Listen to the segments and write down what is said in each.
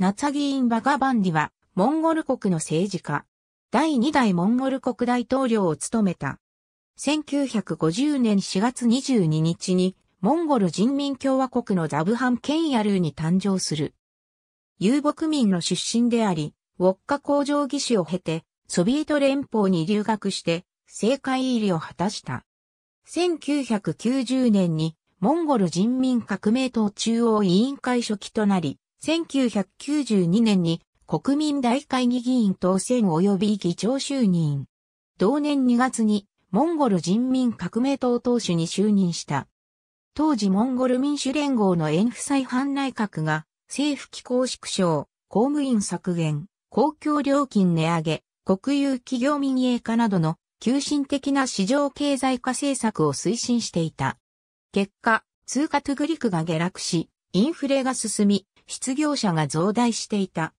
ナツァーン・バガバンディは、モンゴル国の政治家。第2代モンゴル国大統領を務めた。1950年4月22日に、モンゴル人民共和国のザブハン・ケンヤルーに誕生する。遊牧民の出身であり、ウォッカ工場技師を経て、ソビエト連邦に留学して、政界入りを果たした。1990年に、モンゴル人民革命党中央委員会初期となり、1992年に国民大会議議員当選及び議長就任。同年2月にモンゴル人民革命党党首に就任した。当時モンゴル民主連合の円夫妻反内閣が政府機構縮小、公務員削減、公共料金値上げ、国有企業民営化などの急進的な市場経済化政策を推進していた。結果、通貨トゥグリクが下落し、インフレが進み、失業者が増大していた。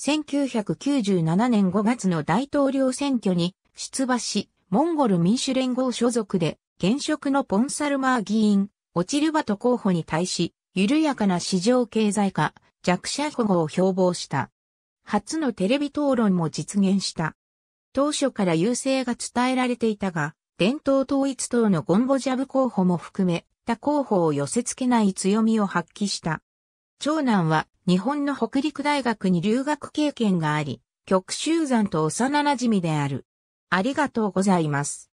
1997年5月の大統領選挙に出馬し、モンゴル民主連合所属で、現職のポンサルマー議員、オチルバト候補に対し、緩やかな市場経済化、弱者保護を標榜した。初のテレビ討論も実現した。当初から優勢が伝えられていたが、伝統統一党のゴンボジャブ候補も含め、他候補を寄せ付けない強みを発揮した。長男は日本の北陸大学に留学経験があり、極集山と幼馴染である。ありがとうございます。